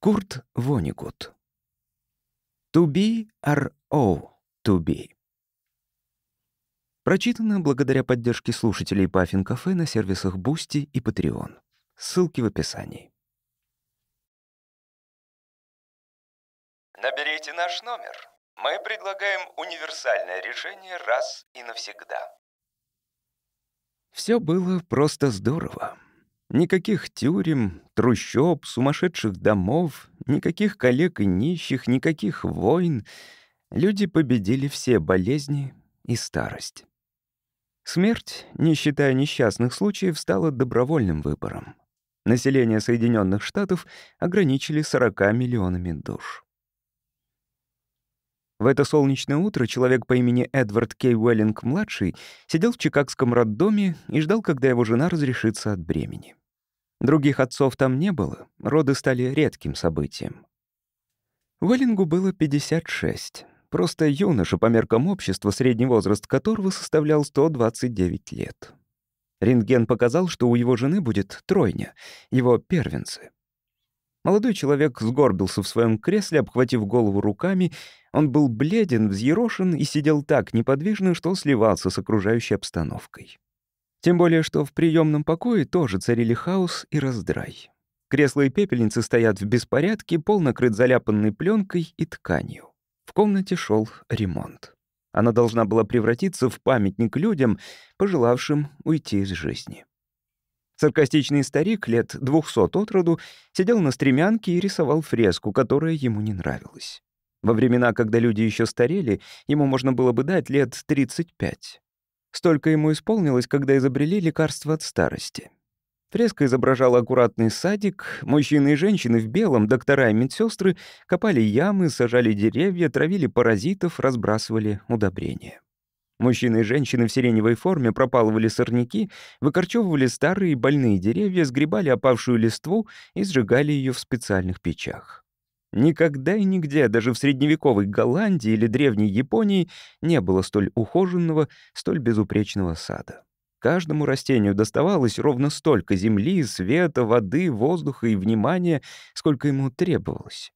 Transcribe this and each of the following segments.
Курт Вонигут. To be or oh to be. Прочитано благодаря поддержке слушателей Паффин Кафе на сервисах Бусти и Patreon. Ссылки в описании. Наберите наш номер. Мы предлагаем универсальное решение раз и навсегда. Все было просто здорово. Никаких тюрем, трущоб, сумасшедших домов, никаких коллег и нищих, никаких войн. Люди победили все болезни и старость. Смерть, не считая несчастных случаев, стала добровольным выбором. Население Соединенных Штатов ограничили 40 миллионами душ. В это солнечное утро человек по имени Эдвард Кей Уэллинг-младший сидел в чикагском роддоме и ждал, когда его жена разрешится от бремени. Других отцов там не было, роды стали редким событием. Уэллингу было 56, просто юноша по меркам общества, средний возраст которого составлял 129 лет. Рентген показал, что у его жены будет тройня, его первенцы — Молодой человек сгорбился в своем кресле, обхватив голову руками. Он был бледен, взъерошен и сидел так неподвижно, что сливался с окружающей обстановкой. Тем более, что в приемном покое тоже царили хаос и раздрай. Кресла и пепельницы стоят в беспорядке, пол накрыт заляпанной пленкой и тканью. В комнате шел ремонт. Она должна была превратиться в памятник людям, пожелавшим уйти из жизни. Саркастичный старик лет двухсот от роду сидел на стремянке и рисовал фреску, которая ему не нравилась. Во времена, когда люди еще старели, ему можно было бы дать лет 35. Столько ему исполнилось, когда изобрели лекарство от старости. Фреска изображала аккуратный садик, мужчины и женщины в белом, доктора и медсестры копали ямы, сажали деревья, травили паразитов, разбрасывали удобрения. Мужчины и женщины в сиреневой форме пропалывали сорняки, выкорчевывали старые больные деревья, сгребали опавшую листву и сжигали ее в специальных печах. Никогда и нигде, даже в средневековой Голландии или древней Японии, не было столь ухоженного, столь безупречного сада. Каждому растению доставалось ровно столько земли, света, воды, воздуха и внимания, сколько ему требовалось.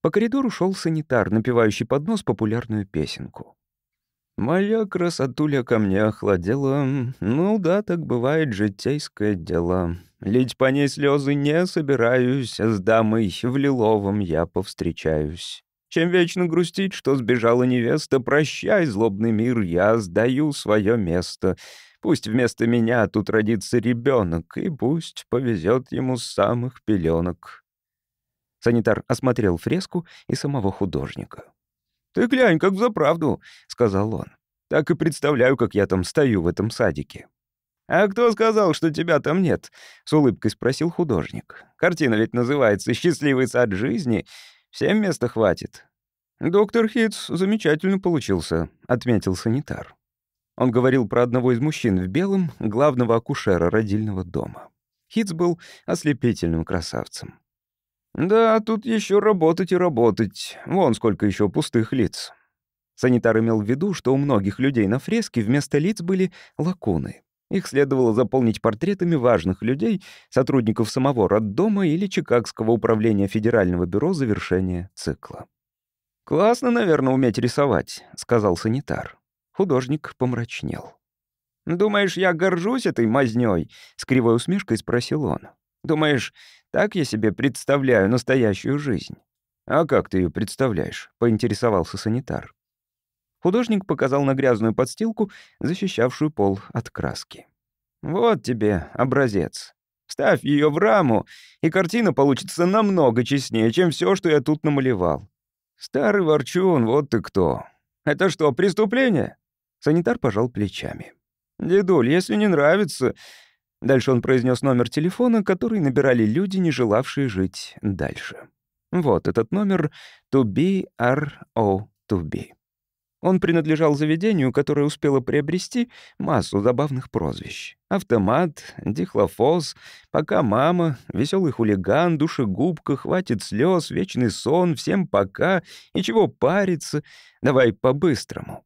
По коридору шел санитар, напевающий под нос популярную песенку. Моя красотуля ко мне охладела. Ну да, так бывает житейское дело. Лить по ней слезы не собираюсь, с дамой в лиловом я повстречаюсь. Чем вечно грустить, что сбежала невеста, прощай, злобный мир, я сдаю свое место. Пусть вместо меня тут родится ребенок, и пусть повезет ему с самых пеленок. Санитар осмотрел фреску и самого художника. «Ты глянь, как за правду, сказал он. «Так и представляю, как я там стою в этом садике». «А кто сказал, что тебя там нет?» — с улыбкой спросил художник. «Картина ведь называется «Счастливый сад жизни». Всем места хватит». «Доктор Хитц замечательно получился», — отметил санитар. Он говорил про одного из мужчин в белом, главного акушера родильного дома. Хитц был ослепительным красавцем. Да, тут еще работать и работать. Вон сколько еще пустых лиц. Санитар имел в виду, что у многих людей на фреске вместо лиц были лакуны. Их следовало заполнить портретами важных людей, сотрудников самого роддома или Чикагского управления Федерального бюро завершения цикла. «Классно, наверное, уметь рисовать», — сказал санитар. Художник помрачнел. «Думаешь, я горжусь этой мазнёй?» — с кривой усмешкой спросил он. «Думаешь, так я себе представляю настоящую жизнь. А как ты ее представляешь? поинтересовался санитар. Художник показал на грязную подстилку, защищавшую пол от краски. Вот тебе образец. Вставь ее в раму, и картина получится намного честнее, чем все, что я тут намалевал. Старый ворчун, вот ты кто. Это что, преступление? Санитар пожал плечами. Дедуль, если не нравится, Дальше он произнес номер телефона, который набирали люди, не желавшие жить дальше. Вот этот номер «To be R.O. to be». Он принадлежал заведению, которое успело приобрести массу забавных прозвищ. Автомат, дихлофос, пока мама, веселый хулиган, душегубка, хватит слез, вечный сон, всем пока, и чего париться, давай по-быстрому.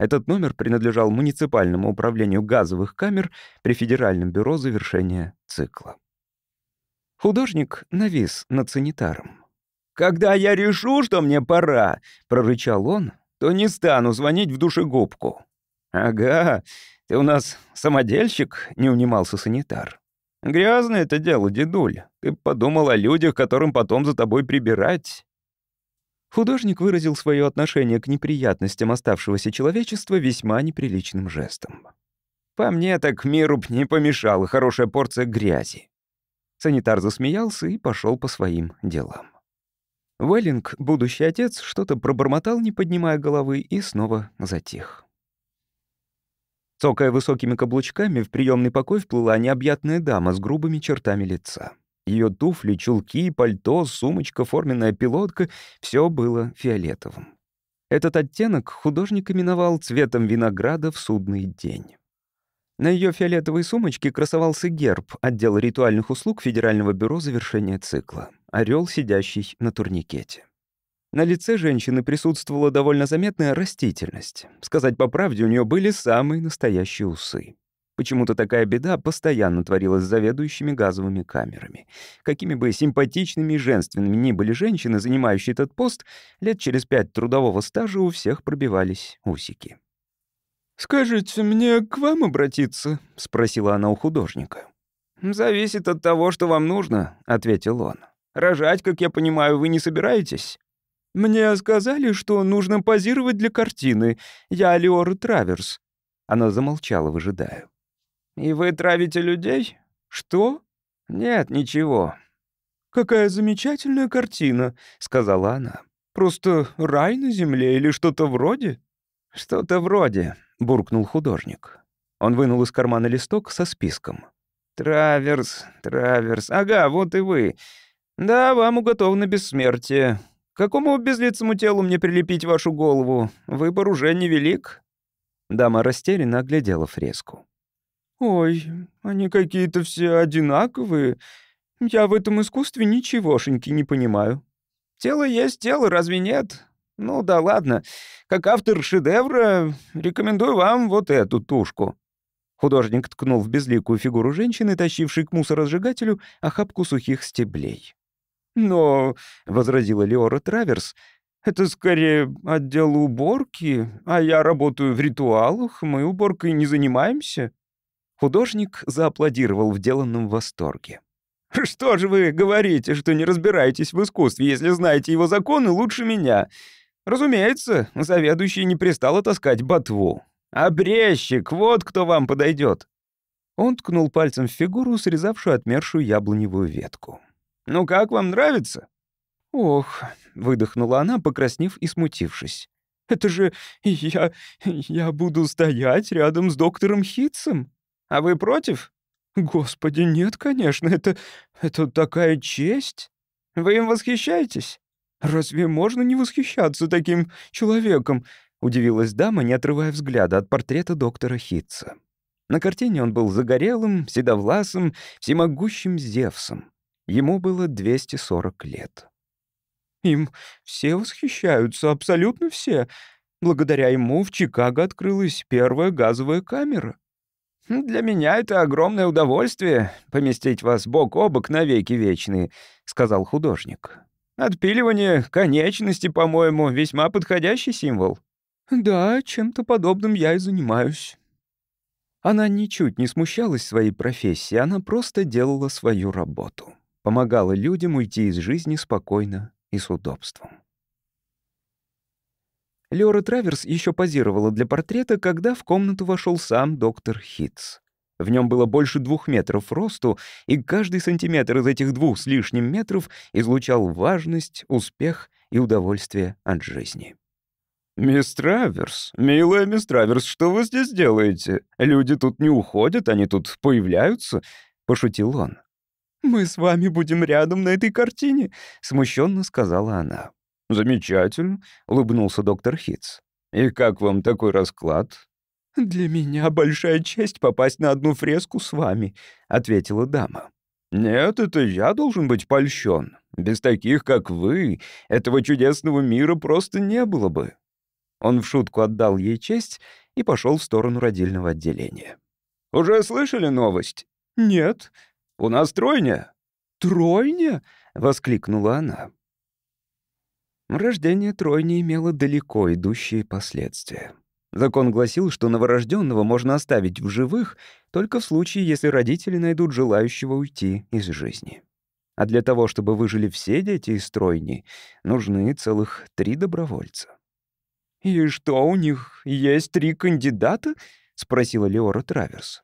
Этот номер принадлежал муниципальному управлению газовых камер при Федеральном бюро завершения цикла. Художник навис над санитаром. «Когда я решу, что мне пора», — прорычал он, — «то не стану звонить в душегубку». «Ага, ты у нас самодельщик?» — не унимался санитар. «Грязное это дело, дедуль. Ты подумал о людях, которым потом за тобой прибирать. Художник выразил свое отношение к неприятностям оставшегося человечества весьма неприличным жестом. «По мне так миру б не помешала хорошая порция грязи». Санитар засмеялся и пошел по своим делам. Уэллинг, будущий отец, что-то пробормотал, не поднимая головы, и снова затих. Цокая высокими каблучками, в приемный покой вплыла необъятная дама с грубыми чертами лица. Ее туфли, чулки, пальто, сумочка, форменная пилотка — все было фиолетовым. Этот оттенок художник именовал цветом винограда в судный день. На ее фиолетовой сумочке красовался герб отдела ритуальных услуг Федерального бюро завершения цикла орел, сидящий на турникете. На лице женщины присутствовала довольно заметная растительность. Сказать по правде, у нее были самые настоящие усы. Почему-то такая беда постоянно творилась с заведующими газовыми камерами. Какими бы симпатичными и женственными ни были женщины, занимающие этот пост, лет через пять трудового стажа у всех пробивались усики. «Скажите, мне к вам обратиться?» — спросила она у художника. «Зависит от того, что вам нужно», — ответил он. «Рожать, как я понимаю, вы не собираетесь?» «Мне сказали, что нужно позировать для картины. Я Леора Траверс». Она замолчала, выжидая. «И вы травите людей? Что?» «Нет, ничего». «Какая замечательная картина», — сказала она. «Просто рай на земле или что-то вроде?» «Что-то вроде», — буркнул художник. Он вынул из кармана листок со списком. «Траверс, Траверс, ага, вот и вы. Да, вам уготовано бессмертие. какому безлицему телу мне прилепить вашу голову? Выбор уже невелик». Дама растерянно оглядела фреску. «Ой, они какие-то все одинаковые. Я в этом искусстве ничегошеньки не понимаю». «Тело есть тело, разве нет?» «Ну да ладно. Как автор шедевра рекомендую вам вот эту тушку». Художник ткнул в безликую фигуру женщины, тащившей к мусоросжигателю охапку сухих стеблей. «Но», — возразила Леора Траверс, — «это скорее отдел уборки, а я работаю в ритуалах, мы уборкой не занимаемся». Художник зааплодировал в деланном восторге. «Что же вы говорите, что не разбираетесь в искусстве, если знаете его законы лучше меня? Разумеется, заведующий не пристало таскать ботву. Обрезчик, вот кто вам подойдет!» Он ткнул пальцем в фигуру, срезавшую отмершую яблоневую ветку. «Ну как, вам нравится?» «Ох», — выдохнула она, покраснев и смутившись. «Это же я... я буду стоять рядом с доктором Хитсом?» А вы против? Господи, нет, конечно, это... это такая честь. Вы им восхищаетесь? Разве можно не восхищаться таким человеком? Удивилась дама, не отрывая взгляда от портрета доктора Хитца. На картине он был загорелым, седовласым, всемогущим Зевсом. Ему было 240 лет. Им все восхищаются, абсолютно все. Благодаря ему в Чикаго открылась первая газовая камера. «Для меня это огромное удовольствие — поместить вас бок о бок навеки вечные», — сказал художник. «Отпиливание конечности, по-моему, весьма подходящий символ». «Да, чем-то подобным я и занимаюсь». Она ничуть не смущалась своей профессии, она просто делала свою работу. Помогала людям уйти из жизни спокойно и с удобством. Леора Траверс еще позировала для портрета, когда в комнату вошел сам доктор Хитц. В нем было больше двух метров росту, и каждый сантиметр из этих двух с лишним метров излучал важность, успех и удовольствие от жизни. «Мисс Траверс, милая мисс Траверс, что вы здесь делаете? Люди тут не уходят, они тут появляются», — пошутил он. «Мы с вами будем рядом на этой картине», — смущенно сказала она. «Замечательно», — улыбнулся доктор Хитц. «И как вам такой расклад?» «Для меня большая честь попасть на одну фреску с вами», — ответила дама. «Нет, это я должен быть польщен. Без таких, как вы, этого чудесного мира просто не было бы». Он в шутку отдал ей честь и пошел в сторону родильного отделения. «Уже слышали новость?» «Нет». «У нас тройня». «Тройня?» — воскликнула она. Рождение тройни имело далеко идущие последствия. Закон гласил, что новорожденного можно оставить в живых только в случае, если родители найдут желающего уйти из жизни. А для того, чтобы выжили все дети из тройни, нужны целых три добровольца. «И что, у них есть три кандидата?» — спросила Леора Траверс.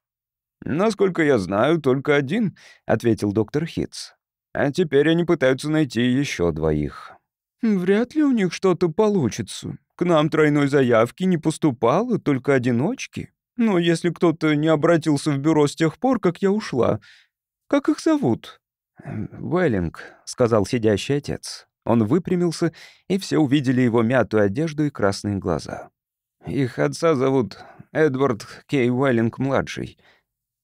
«Насколько я знаю, только один», — ответил доктор Хитц. «А теперь они пытаются найти еще двоих. «Вряд ли у них что-то получится. К нам тройной заявки не поступало, только одиночки. Но если кто-то не обратился в бюро с тех пор, как я ушла, как их зовут?» «Веллинг», эм, — сказал сидящий отец. Он выпрямился, и все увидели его мятую одежду и красные глаза. «Их отца зовут Эдвард Кей Уэллинг-младший».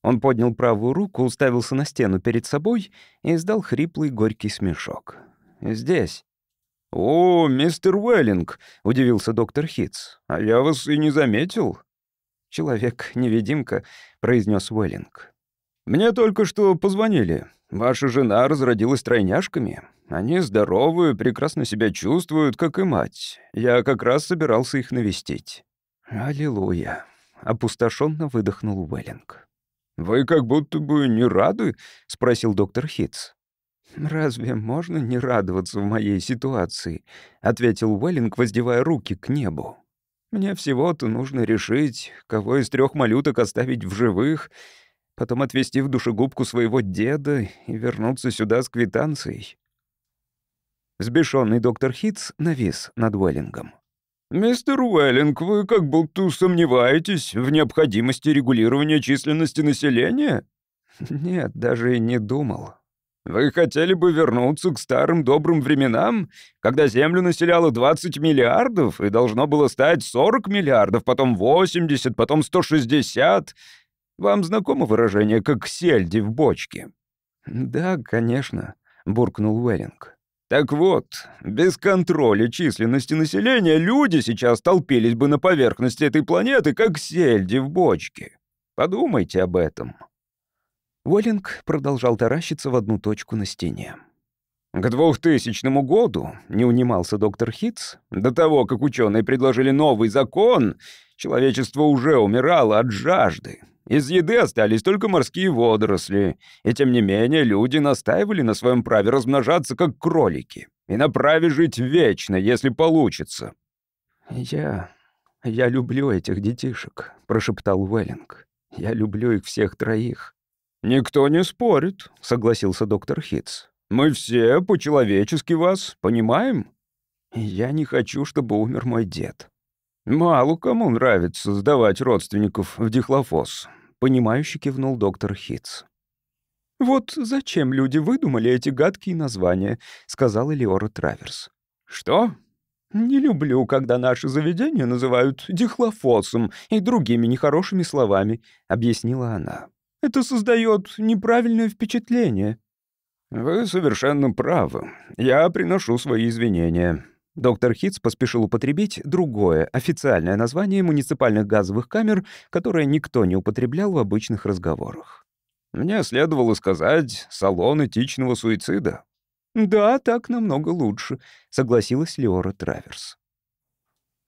Он поднял правую руку, уставился на стену перед собой и издал хриплый горький смешок. «Здесь». «О, мистер Уэллинг!» — удивился доктор Хитц. «А я вас и не заметил». «Человек-невидимка», — произнес Уэллинг. «Мне только что позвонили. Ваша жена разродилась тройняшками. Они здоровы, прекрасно себя чувствуют, как и мать. Я как раз собирался их навестить». «Аллилуйя!» — опустошенно выдохнул Уэллинг. «Вы как будто бы не рады?» — спросил доктор Хитц. «Разве можно не радоваться в моей ситуации?» — ответил Уэллинг, воздевая руки к небу. «Мне всего-то нужно решить, кого из трех малюток оставить в живых, потом отвезти в душегубку своего деда и вернуться сюда с квитанцией». Сбешенный доктор Хитц навис над Уэллингом. «Мистер Уэллинг, вы как будто сомневаетесь в необходимости регулирования численности населения?» «Нет, даже и не думал», вы хотели бы вернуться к старым добрым временам, когда Землю населяло 20 миллиардов и должно было стать 40 миллиардов, потом 80, потом 160? Вам знакомо выражение «как сельди в бочке»?» «Да, конечно», — буркнул Уэллинг. Так вот, без контроля численности населения люди сейчас толпились бы на поверхности этой планеты, как сельди в бочке. Подумайте об этом. Уоллинг продолжал таращиться в одну точку на стене. К 2000 году, не унимался доктор Хитц, до того, как ученые предложили новый закон, человечество уже умирало от жажды. Из еды остались только морские водоросли, и тем не менее люди настаивали на своем праве размножаться как кролики и на праве жить вечно, если получится. «Я... я люблю этих детишек», — прошептал Уэллинг. «Я люблю их всех троих. «Никто не спорит», — согласился доктор Хитц. «Мы все по-человечески вас понимаем?» «Я не хочу, чтобы умер мой дед». «Мало кому нравится сдавать родственников в дихлофос», — понимающе кивнул доктор Хитц. «Вот зачем люди выдумали эти гадкие названия», — сказала Леора Траверс. «Что?» «Не люблю, когда наши заведения называют дихлофосом и другими нехорошими словами», — объяснила она. Это создает неправильное впечатление». «Вы совершенно правы. Я приношу свои извинения». Доктор Хитц поспешил употребить другое, официальное название муниципальных газовых камер, которое никто не употреблял в обычных разговорах. «Мне следовало сказать «салон этичного суицида». «Да, так намного лучше», — согласилась Леора Траверс.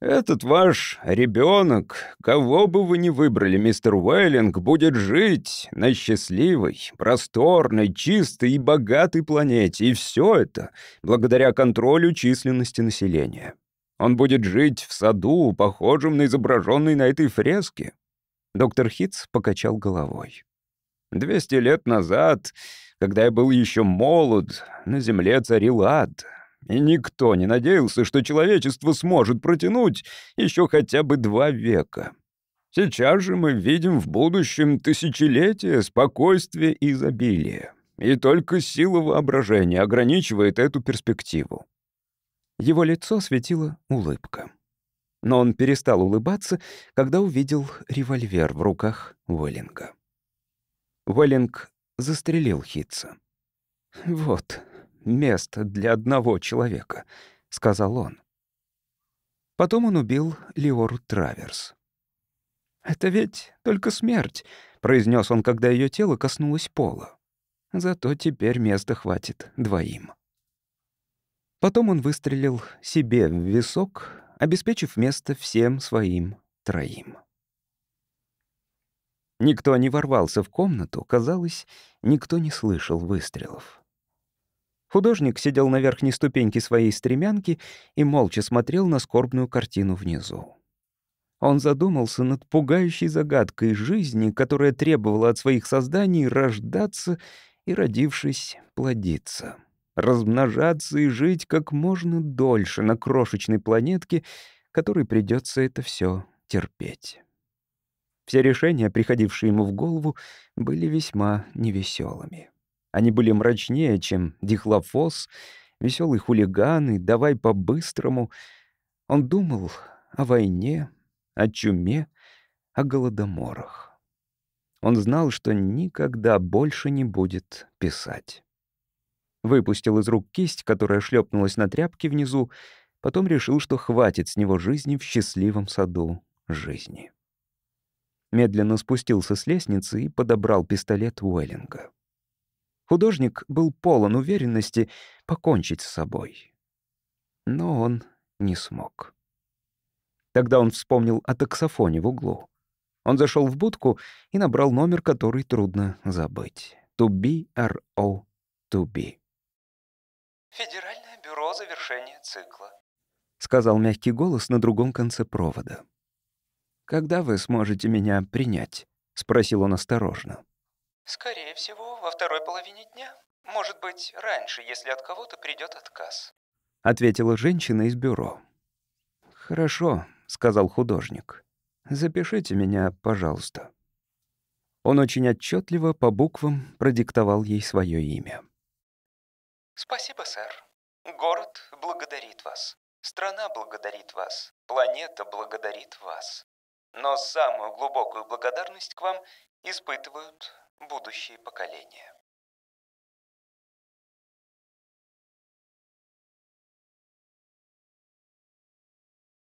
«Этот ваш ребенок, кого бы вы ни выбрали, мистер Уэллинг, будет жить на счастливой, просторной, чистой и богатой планете, и все это благодаря контролю численности населения. Он будет жить в саду, похожем на изображенный на этой фреске». Доктор Хитц покачал головой. «Двести лет назад, когда я был еще молод, на земле царил ад» и никто не надеялся, что человечество сможет протянуть еще хотя бы два века. Сейчас же мы видим в будущем тысячелетие спокойствия и изобилия. И только сила воображения ограничивает эту перспективу. Его лицо светило улыбка. Но он перестал улыбаться, когда увидел револьвер в руках Уэллинга. Уэллинг застрелил Хитца. «Вот», место для одного человека», — сказал он. Потом он убил Леору Траверс. «Это ведь только смерть», — произнес он, когда ее тело коснулось пола. «Зато теперь места хватит двоим». Потом он выстрелил себе в висок, обеспечив место всем своим троим. Никто не ворвался в комнату, казалось, никто не слышал выстрелов. Художник сидел на верхней ступеньке своей стремянки и молча смотрел на скорбную картину внизу. Он задумался над пугающей загадкой жизни, которая требовала от своих созданий рождаться и, родившись, плодиться, размножаться и жить как можно дольше на крошечной планетке, которой придется это все терпеть. Все решения, приходившие ему в голову, были весьма невеселыми. Они были мрачнее, чем дихлофос, веселый хулиган и давай по-быстрому. Он думал о войне, о чуме, о голодоморах. Он знал, что никогда больше не будет писать. Выпустил из рук кисть, которая шлепнулась на тряпке внизу, потом решил, что хватит с него жизни в счастливом саду жизни. Медленно спустился с лестницы и подобрал пистолет Уэллинга. Художник был полон уверенности покончить с собой. Но он не смог. Тогда он вспомнил о таксофоне в углу. Он зашел в будку и набрал номер, который трудно забыть. To be or O to be. «Федеральное бюро завершения цикла», — сказал мягкий голос на другом конце провода. «Когда вы сможете меня принять?» — спросил он осторожно. Скорее всего, во второй половине дня. Может быть, раньше, если от кого-то придет отказ. Ответила женщина из бюро. Хорошо, сказал художник. Запишите меня, пожалуйста. Он очень отчетливо по буквам продиктовал ей свое имя. Спасибо, сэр. Город благодарит вас. Страна благодарит вас. Планета благодарит вас. Но самую глубокую благодарность к вам испытывают будущие поколения.